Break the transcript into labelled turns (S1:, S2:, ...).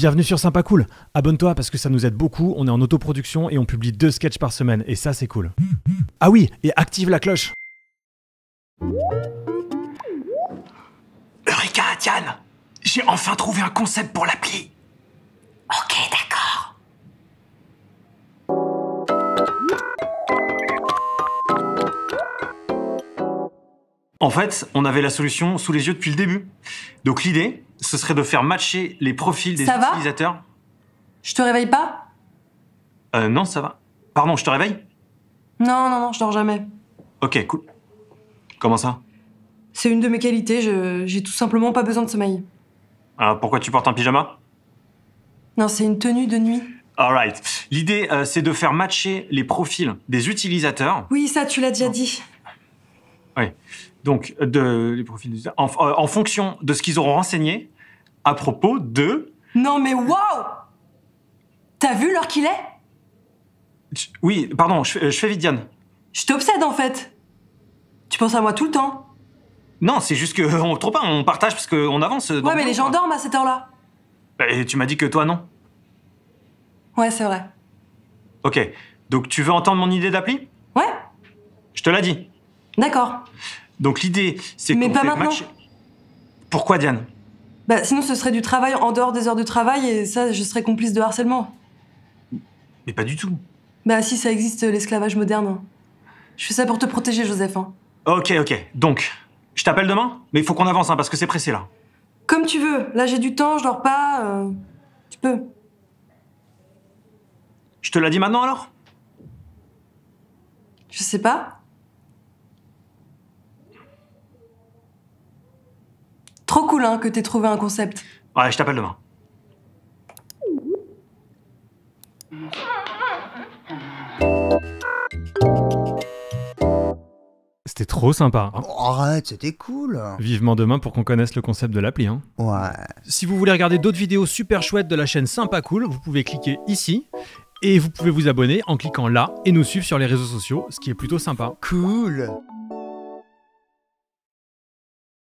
S1: Bienvenue sur Sympa Cool. Abonne-toi parce que ça nous aide beaucoup, on est en autoproduction et on publie deux sketchs par semaine et ça c'est cool. Ah oui, et active la cloche. Eureka, Diane J'ai enfin trouvé un concept pour l'appli. Ok, d'accord. En fait, on avait la solution sous les yeux depuis le début. Donc l'idée, ce serait de faire matcher les profils des ça utilisateurs. Va
S2: je te réveille pas
S1: euh, Non, ça va. Pardon, je te réveille
S2: Non, non, non, je dors jamais.
S1: Ok, cool. Comment ça
S2: C'est une de mes qualités, j'ai tout simplement pas besoin de sommeil.
S1: Alors ah, pourquoi tu portes un pyjama
S2: Non, c'est une tenue de nuit.
S1: Alright. L'idée, euh, c'est de faire matcher les profils des utilisateurs.
S2: Oui, ça, tu l'as déjà dit.
S1: Oui. Donc, de, les profils euh, en, fonction de ce qu'ils auront renseigné à propos de.
S2: Non, mais waouh T'as vu l'heure qu'il est
S1: oui, pardon, je, fais vite Diane.
S2: Je t'obsède en fait. Tu penses à moi tout le temps.
S1: Non, c'est juste qu'on trop pas, on partage parce qu'on avance. ouais, mais les gens
S2: dorment à cette heure-là.
S1: Bah, et tu m'as dit que toi non. Ouais, c'est vrai. Ok, donc tu veux entendre mon idée d'appli Ouais. Je te l'ai dit. D'accord. Donc l'idée, c'est qu'on Mais pas maintenant. Pourquoi Diane
S2: Bah, sinon, ce serait du travail en dehors des heures de travail et ça, je serais complice de harcèlement. Mais pas du tout. Bah, si, ça existe, l'esclavage moderne. Je fais ça pour te protéger, Joseph. Hein.
S1: Ok, ok. Donc, je t'appelle demain, mais il faut qu'on avance hein, parce que c'est pressé là.
S2: Comme tu veux. Là, j'ai du temps, je dors pas. Euh, tu peux. Je te l'ai dit maintenant alors Je sais pas. Trop cool hein, que t'aies trouvé un concept.
S1: Ouais, je t'appelle demain. C'était trop sympa. Hein. Oh, arrête, c'était cool. Vivement demain pour qu'on connaisse le concept de l'appli. Hein. Ouais. Si vous voulez regarder d'autres vidéos super chouettes de la chaîne Sympa Cool, vous pouvez cliquer ici. Et vous pouvez vous abonner en cliquant là et nous suivre sur les réseaux sociaux, ce qui est plutôt sympa. Cool